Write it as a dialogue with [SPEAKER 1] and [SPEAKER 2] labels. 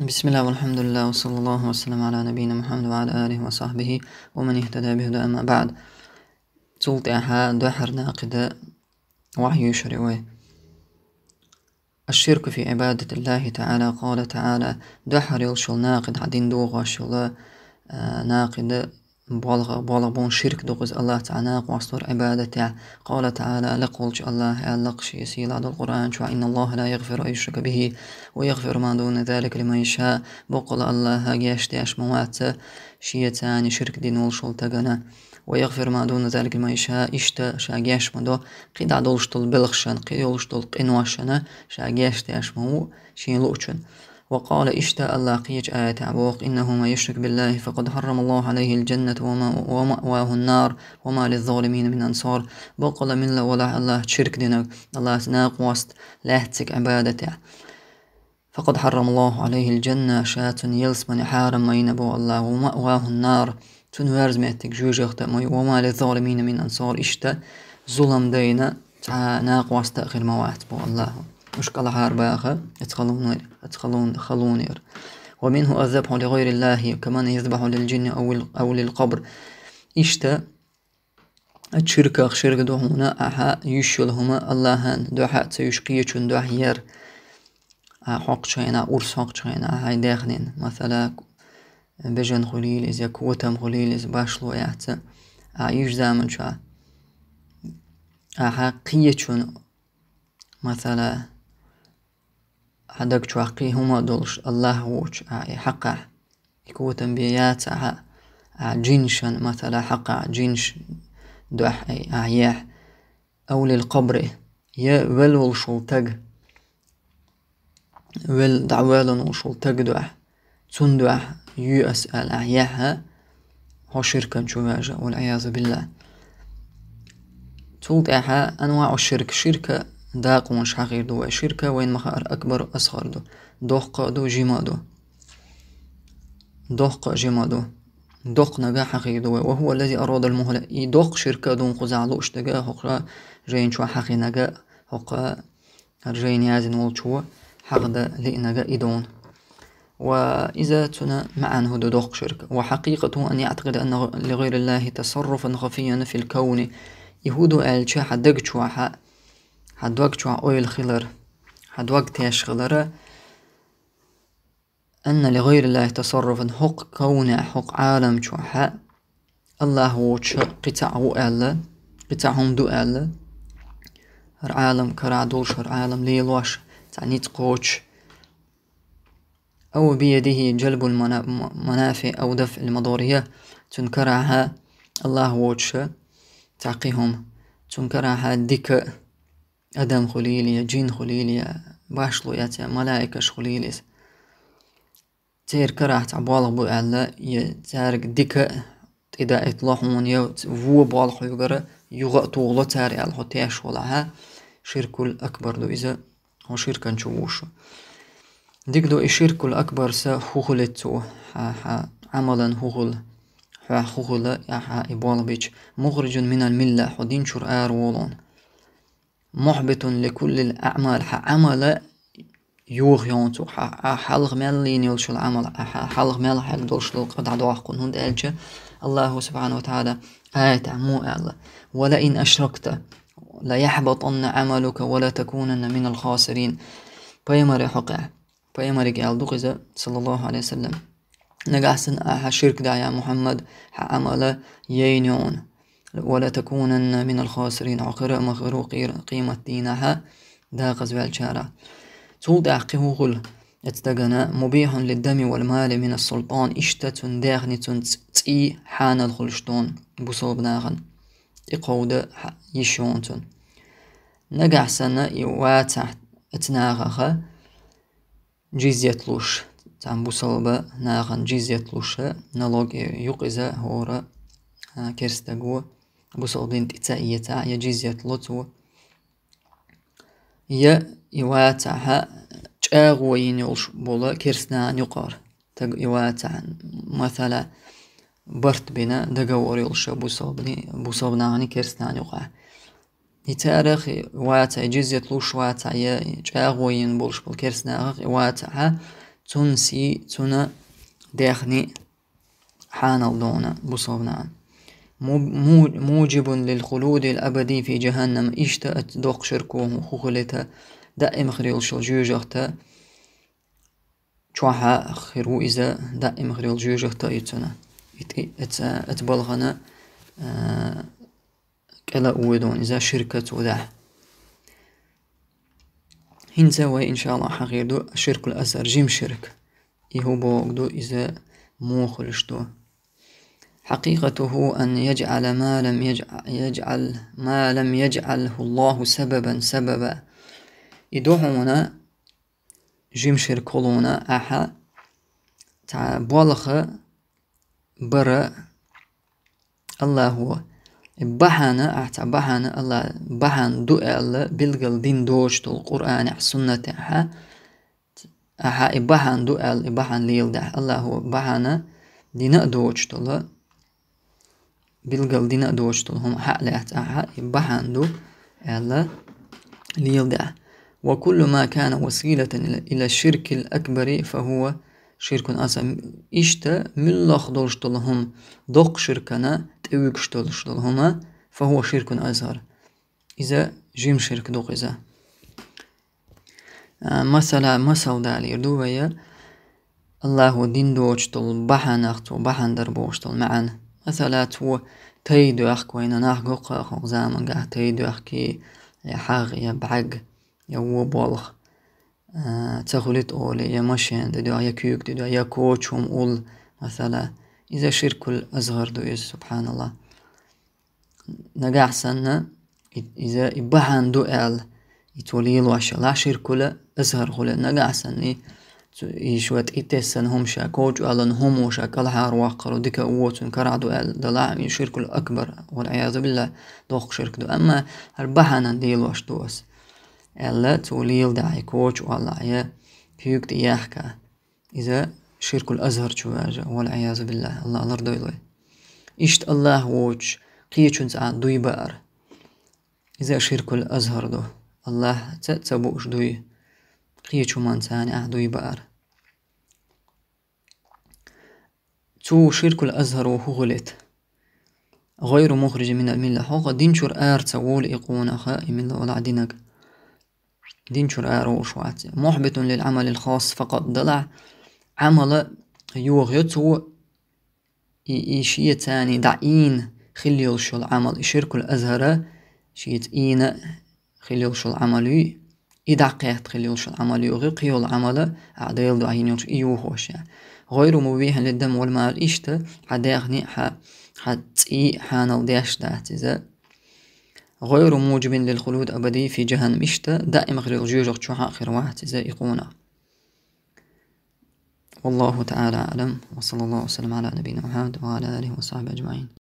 [SPEAKER 1] بسم الله والحمد لله وصلى الله وسلم على نبينا محمد وعلى آله وصحبه ومن اهتدى به أما بعد سلطة أحا دحر ناقدة وحي شريوه الشرك في عبادة الله تعالى قال تعالى دحر يلشل ناقد عدين دوغ وشل آه، ناقد بولغ بولغ بون شرك دوغز الله تعالى واستور عبادته قال تعالى لقولش الله ألقش يسيلا دو القرآن شو إن الله لا يغفر أي يشرك به ويغفر ما دون ذلك لمن يشاء بقول الله يشتيش موات شيتاني شرك دين والشلتغنى ويغفر ما دون ذلك لمن يشاء إشتا شاقياش مدو قيد عدولش تل بلغشن قيد عدولش تل قنواشن شاقياش مو شين لوچن وقال اشتاء اللاقيج آية عبوق إنه ما يشرك بالله فقد حرم الله عليه الجنة وما ومأواه النار وما للظالمين من أنصار بقل من ولا الله شرك دينك الله سناق وست لاهتك عبادته فقد حرم الله عليه الجنة شات يلس من حارم ما ينبو الله ومأواه النار تنورز ميتك جوجه وما للظالمين من أنصار اشتاء ظلم دينا ناق وست تأخير موات بو الله مشكلة باخر اتخلون ويلي تخلون خلون ومنه أذبح لغير الله كمان يذبح للجن أو أو للقبر إشتا الشركة شركة دوهنا أحا يشلهما اللهن دوحا تيشقيشون دوح ير حق شينا أرس حق شينا أحاي داخلين مثلا بجن خليل إذا كوتم خليل إذا باشلو يحتا أعيش زامن شا أحا قيشون مثلا هدك تواقي هما دولش الله وش آية حقا يكو تنبيات آه، آه، جنشا مثلا حقا جنش دوح أي آية. أو للقبر يا ول والشلتج ول دعوالن والشلتج دوح تندوح أسأل أعياها هو شركا والعياذ بالله تلتها آية. أنواع الشرك شركة ده قماش حقير شركة وين مخار أكبر أصغر دو دوخقة دو جمادو دوخ جمادو دوق نجا حقيدو وهو الذي أراد المهلة يدوق شركة دون قزعلو اشتجا حقرا جين شو حقي نجا حقا رجين يازن والشوا حقدا لإنجا إدون وإذا تنا معا هدو دوق شركة وحقيقته أن يعتقد أن لغير الله تصرفا خفيا في الكون يهودو ألشا حدقشوا هدوك شو çû oyl هدوك had wak أن لغير الله تصرف حق كون حق عالم شو شوحاء الله هو قطعه ألا قطعهم دو ألا هر عالم كرع دوش هر عالم ليلوش تعنيت قوش أو بيده جلب المنافع أو دفع المضارية تنكرها الله ووتش تعقيهم تنكرها ديك ئەدەم خولیلیە جین خولیلیە باشڵویەتە مەلایکەش خولیلیس تێرکەرات باڵ بۆ ئەلە جارك دیکە تێدا ئەیتڵاحمونە وە باڵ خۆیگەرە یوغە تۆڵە تاری ئەلخۆ تێش وڵاها شركل أكبر دو إذا هو شركا نشوفوش ديك دو الشرك الأكبر سا خوخلتو ها ها عملا خوخل ها خوخل يا ها إبوالبيتش مخرج من الملة حدين شرآر ولون محبط لكل الأعمال عمل يوغيونت حلغ مال لينيولش العمل حلغ مال حق دولش لوق قد عدواه قنود ألجة الله سبحانه وتعالى آيات مو أعلى ولئن أشركت ليحبطن عملك ولا تكونن من الخاسرين پیامبر حقا پیامبر قال دو قزه الله عليه وسلم نگاهسن اها دا يا محمد عمل یینون ولا تكونن من الخاسرين عقر قيمة دينها دا غزو الشارع سود قهوغل غل اتدقنا مبيح للدم والمال من السلطان إشتة داغني تي حان الخلشتون بصوب ناغن إقود يشونتون نقع سنة يواتع اتناغخ جيزيتلوش تعم بصوب ناغن جيزيتلوش نلوغ يقزة هورا آه، كرستقوه بصودين تيتا ايتا يا جيزيا تلوتو يا يواتا ها تشاغو ينيوش بولا كيرسنا نيقار تاغ يواتا مثلا برت بنا دغور يلش بوصوبني بوصوبنا هني كيرسنا نيقا يتارخ يواتا جيزيا تلوش يا تشاغو ين بولش بول كيرسنا يواتا ها تونسي تونا دخني حان الدونه بصوبنا موجب للخلود الأبدي في جهنم إشتا أتدق شركو خخلتا دائم خريل شل جوجهتا چوها خيرو إزا دائم خريل جوجهتا يتسنا أتبلغنا آه، كلا أودون إذا شركة وده هنسا إن شاء الله حقير دو شرك الأسر جيم شرك يهو بوغدو إذا مو دو حقيقته أن يجعل ما لم يجعل, يجعل ما لم يجعله الله سببا سببا يدعونا جيمشير كولونا أحا تاع بولخ برا الله هو بحانا أحتى بحانا الله بحان دؤل بلغل دين دوشت القرآن السنة أحا أحا إبحان دؤل إبحان ليل ده الله هو بحانا دين دوشت الله bilgal dina doorstol hom haqle at aha bahandu ala وكل ما كان وسيلة إلى الشرك الأكبر فهو شرك أسم إشتا من لخدوش لهم دق شركنا تويكش لهم فهو شرك أزهر إذا جيم شرك دوق إذا مثلا مثلا دالي دوية الله دين دوش بحن أختو بحن دربوش معنا مثلا تو tu دوخ كوين ناخ قوقا خوزام قاع تريدو أحكي يحاغ يبعق يوبولخ تغلط يا يمشين ددو يكيوك ددو يكوتشم أول مثلا إذا شرك الأزهر دو سبحان الله نقاح سنة إذا إبحان دو أل يتوليل واشا لا شرك الأزهر خلا نقاح سنة يشوت إتسن هم شا كوج ألن هم وشا كالحار واقر ودك أوت كرعدو أل دلع من الأكبر والعياذ بالله دوخ شرك دو أما ربحنا ديل واش دوس ألا توليل دعي كوج والله يا بيوك يحكى إذا شرك الأزهر شواجه والعياذ بالله الله الله ردويلوي إشت الله ووج قيتشنز عن دوي بار إذا شرك الأزهر دو الله تتبوش دوي قيتشومانتان أعدوي بار تو شرك الأزهر وهغلت غير مخرج من الملة حقا دينشر آر تقول إقونا خائم من ولا عدينك دينشر آر وشوات محبط للعمل الخاص فقط دلع عمل يوغيتو إيشية تاني دعين خليل شو العمل شرك الأزهر شيت إينا خليل شو العمل إدعقية تخليوش العمل يغيقيو العمل عديل دو عينيوش هوش يعني غير مويه للدم والمال إشتا عداغني حا حتسئي حانا وداش داعتزا غير موجب للخلود أبدي في جهنم إشتا دائما غير الجيوجغ آخر واحد واحتزا يقونا والله تعالى أعلم وصلى الله وسلم على نبينا محمد وعلى آله وصحبه أجمعين